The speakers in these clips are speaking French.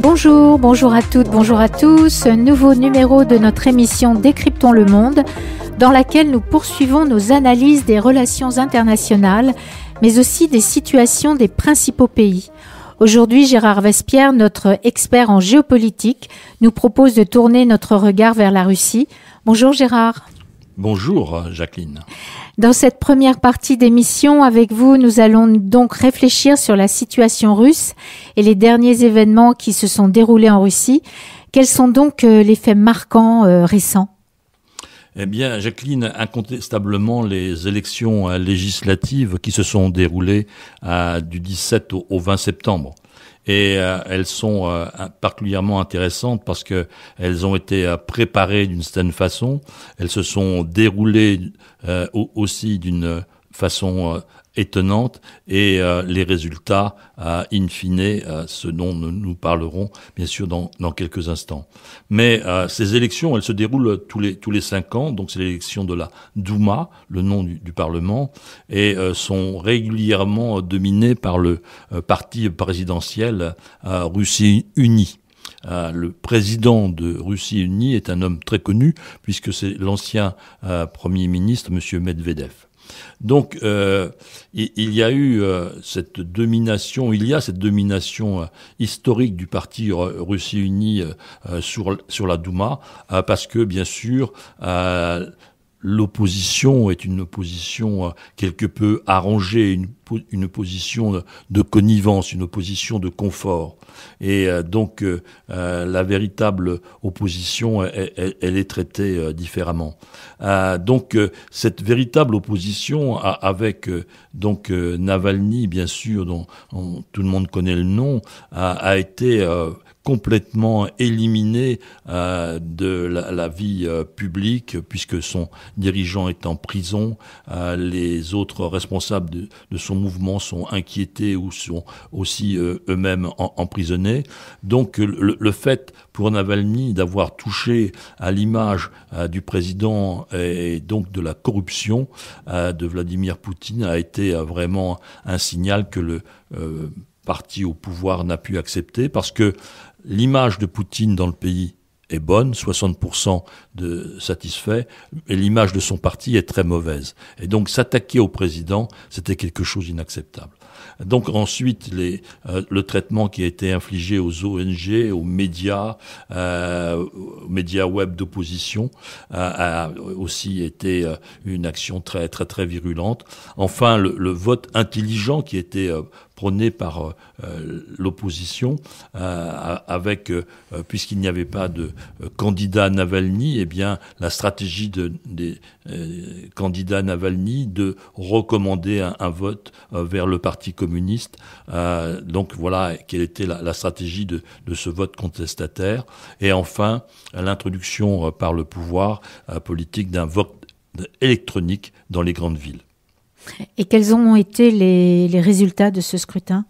Bonjour, bonjour à toutes, bonjour à tous. nouveau numéro de notre émission Décryptons le monde, dans laquelle nous poursuivons nos analyses des relations internationales, mais aussi des situations des principaux pays. Aujourd'hui, Gérard Vespierre, notre expert en géopolitique, nous propose de tourner notre regard vers la Russie. Bonjour Gérard. Bonjour Jacqueline. Dans cette première partie d'émission avec vous, nous allons donc réfléchir sur la situation russe et les derniers événements qui se sont déroulés en Russie. Quels sont donc euh, les faits marquants euh, récents eh bien, Jacqueline, incontestablement, les élections euh, législatives qui se sont déroulées du 17 au 20 septembre et euh, elles sont euh, particulièrement intéressantes parce que elles ont été euh, préparées d'une certaine façon, elles se sont déroulées aussi d'une façon étonnante et euh, les résultats euh, in fine, euh, ce dont nous, parlerons bien sûr dans, quelques instants. Mais euh, ces élections, elles se déroulent tous les, tous les cinq ans, donc c'est l'élection de la Douma, le nom du, Parlement, et sont régulièrement dominées par le parti présidentiel Russie Unie. le président de Russie Unie est un homme très connu, puisque c'est l'ancien Premier ministre, M. Medvedev. Donc euh, il, y a eu euh, cette domination, il y a cette domination euh, historique du parti Russie unie sur la Douma, parce que bien sûr l'opposition est une opposition euh, quelque peu arrangée, une, une, position de connivence, une opposition de confort. Et euh, donc euh, la véritable opposition, elle, est traitée différemment. donc cette véritable opposition avec donc Navalny, bien sûr, dont tout le monde connaît le nom, a, été complètement éliminé euh, de la, vie euh, publique, puisque son dirigeant est en prison, euh, les autres responsables de, son mouvement sont inquiétés ou sont aussi eux-mêmes emprisonnés. Donc le, fait pour Navalny d'avoir touché à l'image du président et, donc de la corruption de Vladimir Poutine a été vraiment un signal que le parti au pouvoir n'a pu accepter parce que l'image de Poutine dans le pays est bonne, 60% de satisfaits, et l'image de son parti est très mauvaise. Et donc s'attaquer au président, c'était quelque chose d'inacceptable. Donc ensuite, euh, le traitement qui a été infligé aux ONG, aux médias, euh, aux médias web d'opposition, euh, a aussi été une action très très très virulente. Enfin, le, le vote intelligent qui était prôné par euh, euh, l'opposition, euh, avec, puisqu'il n'y avait pas de candidat Navalny, eh bien, la stratégie de, des candidats Navalny de recommander un, vote vers le Parti communiste. donc voilà quelle était la, stratégie de ce vote contestataire. Et enfin, l'introduction par le pouvoir politique d'un vote électronique dans les grandes villes. Et quels ont été les, résultats de ce scrutin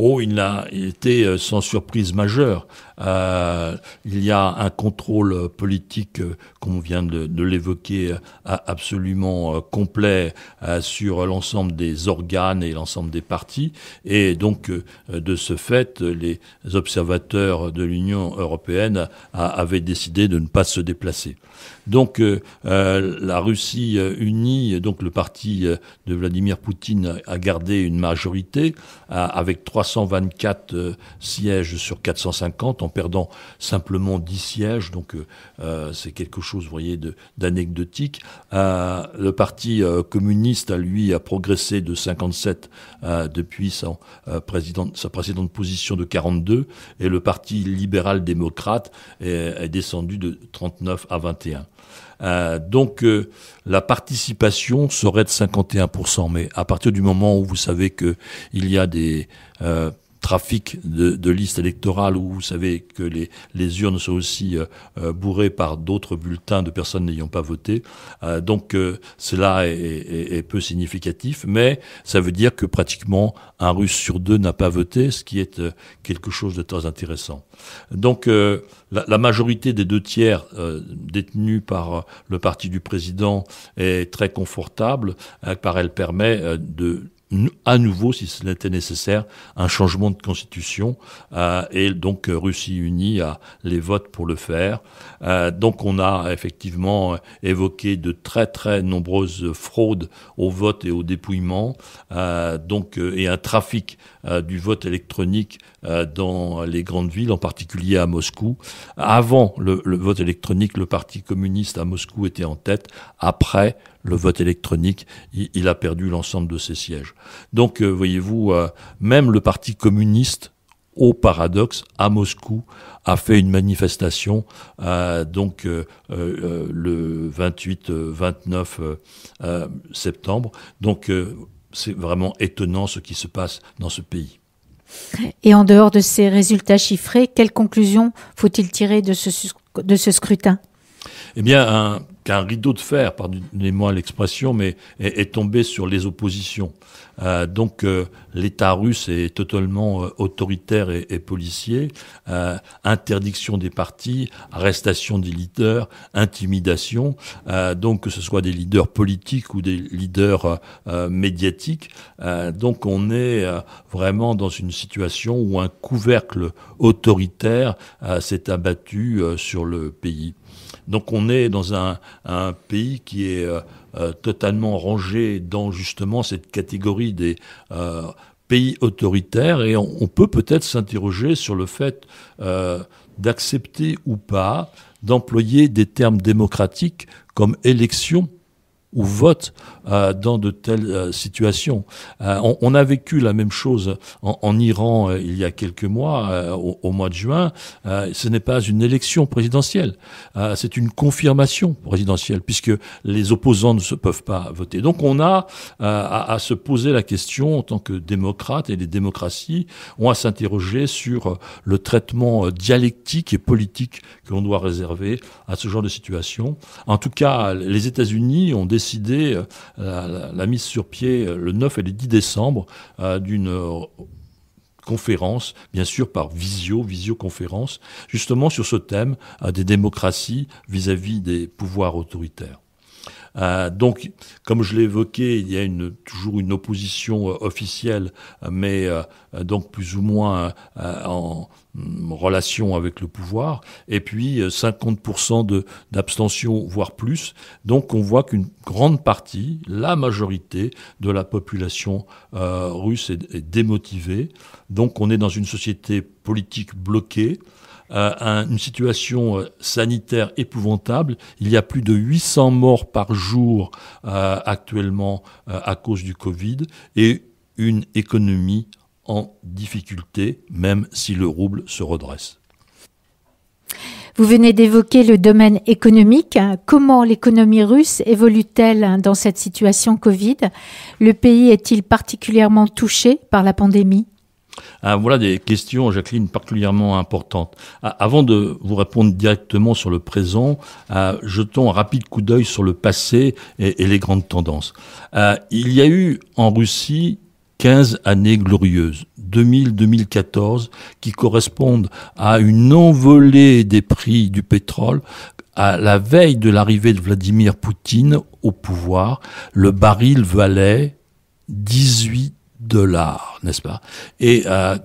Oh, il a été euh, sans surprise majeure. Euh, il y a un contrôle politique, euh, comme on vient de, de l'évoquer, absolument complet sur l'ensemble des organes et l'ensemble des partis. Et donc, de ce fait, les observateurs de l'Union européenne avaient décidé de ne pas se déplacer. Donc, la Russie unie, donc le parti de Vladimir Poutine a gardé une majorité avec trois 124 euh, sièges sur 450 en perdant simplement 10 sièges. Donc euh, euh, c'est quelque chose, vous voyez, d'anecdotique. le parti communiste, lui, a progressé de 57 depuis président, sa précédente position de 42. Et le parti libéral-démocrate est descendu de 39 à 21. Euh, donc euh, la participation serait de 51%, mais à partir du moment où vous savez qu'il y a des euh, trafic de, de listes électorales où vous savez que les, les urnes sont aussi euh, euh, bourrées par d'autres bulletins de personnes n'ayant pas voté. Euh, donc cela est, peu significatif, mais ça veut dire que pratiquement un Russe sur deux n'a pas voté, ce qui est quelque chose de très intéressant. Donc la, la, majorité des deux tiers détenus par le parti du président est très confortable, car elle permet de à nouveau, si cela était nécessaire, un changement de constitution. Euh, et donc euh, Russie unie a les votes pour le faire. Euh, donc on a effectivement évoqué de très très nombreuses fraudes au vote et au dépouillement, donc et un trafic du vote électronique dans les grandes villes, en particulier à Moscou. Avant le, le vote électronique, le Parti communiste à Moscou était en tête. Après, le vote électronique, il, a perdu l'ensemble de ses sièges. Donc, euh, voyez-vous, euh, même le Parti communiste, au paradoxe, à Moscou, a fait une manifestation euh, donc le 28-29 septembre. Donc c'est vraiment étonnant ce qui se passe dans ce pays. Et en dehors de ces résultats chiffrés, quelles conclusions faut-il tirer de ce scrutin eh bien, qu'un rideau de fer, pardonnez-moi l'expression, mais est, tombé sur les oppositions. Euh, donc, euh, l'État russe est totalement euh, autoritaire et, et policier. interdiction des partis, arrestation des leaders, intimidation. donc, que ce soit des leaders politiques ou des leaders médiatiques. donc, on est vraiment dans une situation où un couvercle autoritaire s'est abattu sur le pays. Donc on est dans un, pays qui est euh, euh, totalement rangé dans justement cette catégorie des euh, pays autoritaires et on, peut peut-être s'interroger sur le fait d'accepter ou pas d'employer des termes démocratiques comme élection ou votent euh, dans de telles euh, situations. Euh, on, a vécu la même chose en, Iran il y a quelques mois, au, mois de juin. ce n'est pas une élection présidentielle, c'est une confirmation présidentielle, puisque les opposants ne se peuvent pas voter. Donc on a à, se poser la question, en tant que démocrate et les démocraties ont à s'interroger sur le traitement dialectique et politique que l'on doit réserver à ce genre de situation. En tout cas, les États-Unis ont des décidé euh, la, mise sur pied euh, le 9 et le 10 décembre euh, d'une conférence, bien sûr par visio, visioconférence, justement sur ce thème des démocraties vis à -vis des pouvoirs autoritaires. Euh, donc, comme je l'ai évoqué, il y a toujours une opposition euh, officielle, euh, mais donc plus ou moins en mm, relation avec le pouvoir, et puis 50% d'abstention, voire plus. Donc on voit qu'une grande partie, la majorité de la population russe est démotivée. Donc on est dans une société politique bloquée. Euh, une situation euh, sanitaire épouvantable. Il y a plus de 800 morts par jour euh, actuellement à cause du Covid et une économie en difficulté, même si le rouble se redresse. Vous venez d'évoquer le domaine économique. Comment l'économie russe évolue-t-elle dans cette situation Covid Le pays est-il particulièrement touché par la pandémie ah, voilà des questions, Jacqueline, particulièrement importantes. Ah, avant de vous répondre directement sur le présent, ah, jetons un rapide coup d'œil sur le passé et, et les grandes tendances. il y a eu en Russie 15 années glorieuses, 2000-2014, qui correspondent à une envolée des prix du pétrole. À la veille de l'arrivée de Vladimir Poutine au pouvoir, le baril valait 18 dollars, n'est-ce pas Et euh,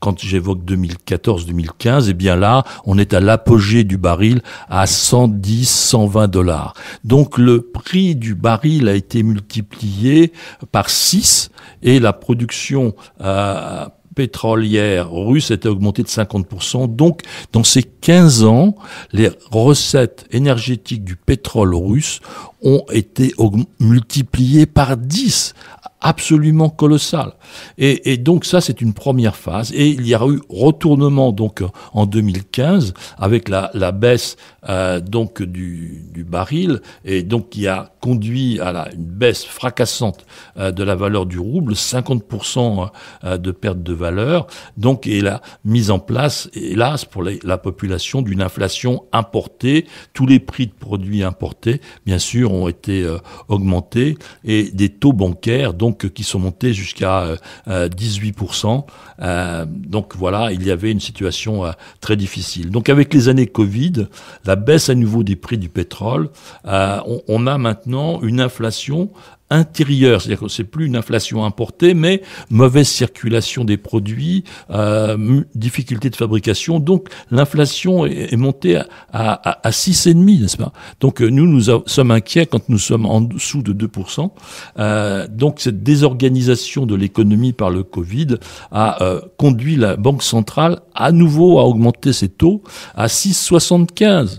quand j'évoque 2014-2015, eh bien là, on est à l'apogée du baril à 110-120 dollars. Donc le prix du baril a été multiplié par 6 et la production euh, pétrolière russe a été augmentée de 50%. Donc, dans ces 15 ans, les recettes énergétiques du pétrole russe ont été multipliées par 10 absolument colossal. Et, et donc ça, c'est une première phase. Et il y a eu retournement donc en 2015 avec la, la baisse euh, donc du, du, baril et donc qui a conduit à la, une baisse fracassante euh, de la valeur du rouble, 50% euh, de perte de valeur. Donc et la mise en place, hélas, pour la population d'une inflation importée. Tous les prix de produits importés, bien sûr, ont été euh, augmentés et des taux bancaires donc qui sont montés jusqu'à 18%. Euh, euh, euh, donc voilà, il y avait une situation très difficile. Donc avec les années Covid, la baisse à nouveau des prix du pétrole, on a maintenant une inflation intérieur c'est-à-dire que c'est plus une inflation importée, mais mauvaise circulation des produits, euh, difficulté de fabrication. Donc l'inflation est, montée à, à, à 6,5, n'est-ce pas Donc euh, nous, nous sommes inquiets quand nous sommes en dessous de 2%. Euh, donc cette désorganisation de l'économie par le Covid a euh, conduit la Banque centrale à nouveau à augmenter ses taux à 6,75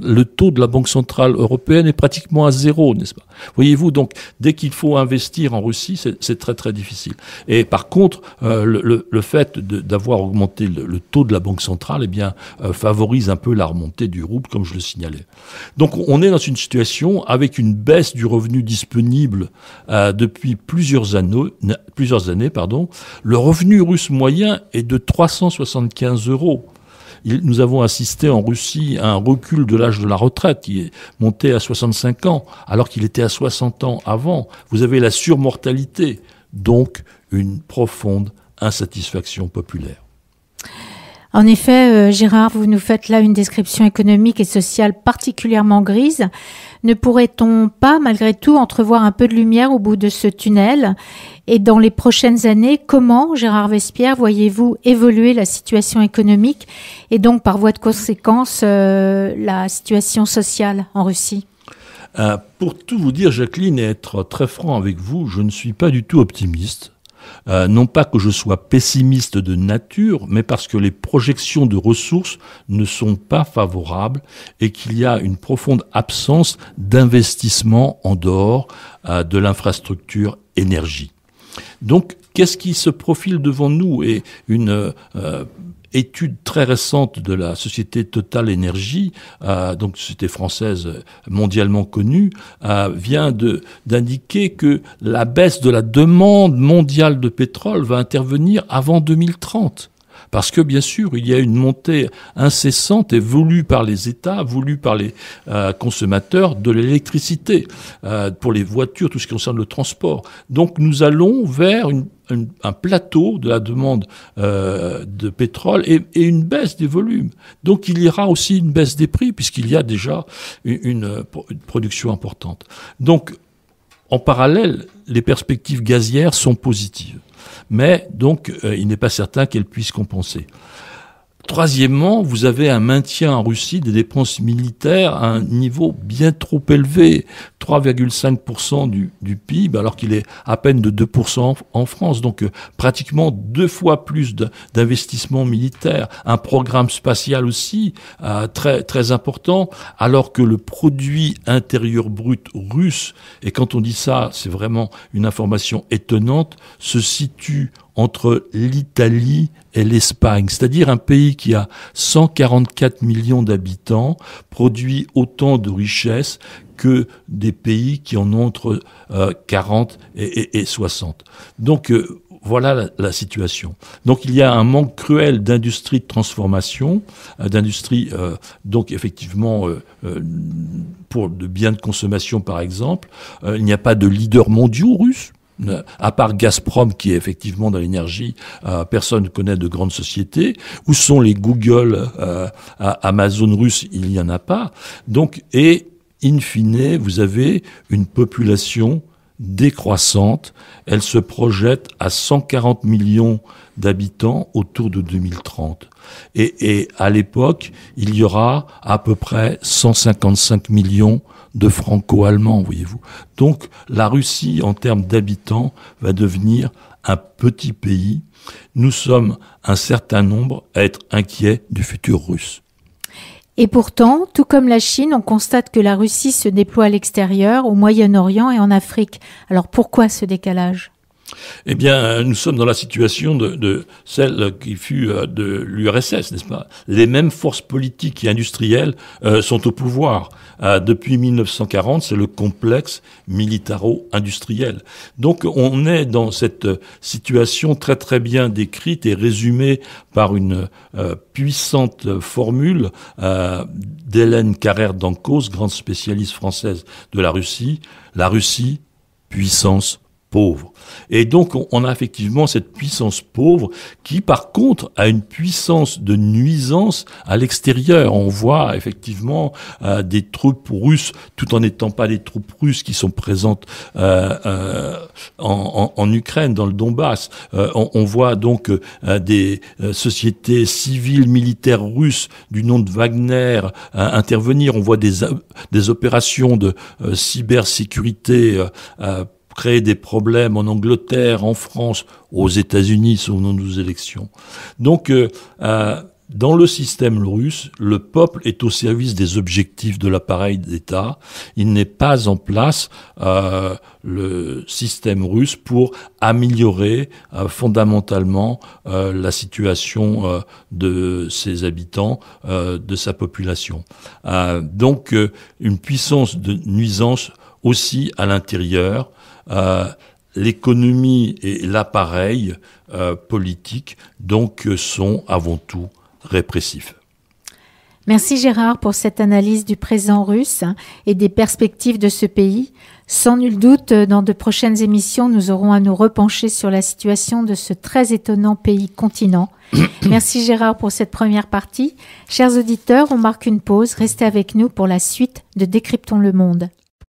le taux de la Banque centrale européenne est pratiquement à zéro, n'est-ce pas Voyez-vous, donc dès qu'il faut investir en Russie, c'est très très difficile. Et par contre, euh, le, fait d'avoir augmenté le, taux de la Banque centrale, eh bien, euh, favorise un peu la remontée du rouble, comme je le signalais. Donc on est dans une situation avec une baisse du revenu disponible euh, depuis plusieurs années. Plusieurs années pardon. Le revenu russe moyen est de 375 euros nous avons assisté en Russie à un recul de l'âge de la retraite qui est monté à 65 ans, alors qu'il était à 60 ans avant. Vous avez la surmortalité, donc une profonde insatisfaction populaire. En effet, euh, Gérard, vous nous faites là une description économique et sociale particulièrement grise. Ne pourrait-on pas, malgré tout, entrevoir un peu de lumière au bout de ce tunnel Et dans les prochaines années, comment, Gérard Vespierre, voyez-vous évoluer la situation économique et donc, par voie de conséquence, euh, la situation sociale en Russie euh, Pour tout vous dire, Jacqueline, et être très franc avec vous, je ne suis pas du tout optimiste. Euh, non pas que je sois pessimiste de nature, mais parce que les projections de ressources ne sont pas favorables et qu'il y a une profonde absence d'investissement en dehors euh, de l'infrastructure énergie. Donc, qu'est-ce qui se profile devant nous et une euh, étude très récente de la société Total Energy, euh, donc société française mondialement connue, euh, vient d'indiquer que la baisse de la demande mondiale de pétrole va intervenir avant 2030. Parce que, bien sûr, il y a une montée incessante et voulue par les États, voulue par les euh, consommateurs de l'électricité, euh, pour les voitures, tout ce qui concerne le transport. Donc nous allons vers un plateau de la demande euh, de pétrole et, une baisse des volumes. Donc il y aura aussi une baisse des prix puisqu'il y a déjà une, production importante. Donc en parallèle, les perspectives gazières sont positives mais donc euh, il n'est pas certain qu'elle puisse compenser. Troisièmement, vous avez un maintien en Russie des dépenses militaires à un niveau bien trop élevé, 3,5% du, du, PIB, alors qu'il est à peine de 2% en, France. Donc euh, pratiquement deux fois plus d'investissements militaires. Un programme spatial aussi euh, très, très important, alors que le produit intérieur brut russe, et quand on dit ça, c'est vraiment une information étonnante, se situe entre l'Italie et l'Espagne, c'est-à-dire un pays qui a 144 millions d'habitants, produit autant de richesses que des pays qui en ont entre 40 euh, et, 60. Donc euh, voilà la, situation. Donc il y a un manque cruel d'industrie de transformation, euh, d'industrie donc effectivement pour de biens de consommation par exemple. il n'y a pas de leader mondiaux russes à part Gazprom, qui est effectivement dans l'énergie, euh, personne ne connaît de grandes sociétés. Où sont les Google, euh, Amazon russe Il n'y en a pas. Donc, et in fine, vous avez une population décroissante. Elle se projette à 140 millions d'habitants autour de 2030. Et, et à l'époque, il y aura à peu près 155 millions de franco-allemands, voyez-vous. Donc la Russie, en termes d'habitants, va devenir un petit pays. Nous sommes un certain nombre à être inquiets du futur russe. Et pourtant, tout comme la Chine, on constate que la Russie se déploie à l'extérieur, au Moyen-Orient et en Afrique. Alors pourquoi ce décalage eh bien, euh, nous sommes dans la situation de, celle qui fut euh, de l'URSS, n'est-ce pas Les mêmes forces politiques et industrielles euh, sont au pouvoir. depuis 1940, c'est le complexe militaro-industriel. Donc, on est dans cette situation très très bien décrite et résumée par une puissante formule d'Hélène Carrère-Dancos, grande spécialiste française de la Russie. La Russie, puissance pauvre. Et donc on a effectivement cette puissance pauvre qui par contre a une puissance de nuisance à l'extérieur. On voit effectivement euh, des troupes russes, tout en n'étant pas des troupes russes qui sont présentes euh, euh, en, en, Ukraine, dans le Donbass. Euh, on, on, voit donc euh, des sociétés civiles, militaires russes du nom de Wagner intervenir. On voit des, des opérations de cybersécurité créer des problèmes en Angleterre, en France, aux États-Unis, souvenons nos élections. Donc, euh, euh, dans le système russe, le peuple est au service des objectifs de l'appareil d'État. Il n'est pas en place euh, le système russe pour améliorer fondamentalement la situation de ses habitants, de sa population. donc une puissance de nuisance aussi à l'intérieur euh, l'économie et l'appareil euh, politique, donc, euh, sont avant tout répressifs. Merci Gérard pour cette analyse du présent russe hein, et des perspectives de ce pays. Sans nul doute, dans de prochaines émissions, nous aurons à nous repencher sur la situation de ce très étonnant pays-continent. Merci Gérard pour cette première partie. Chers auditeurs, on marque une pause. Restez avec nous pour la suite de Décryptons le Monde.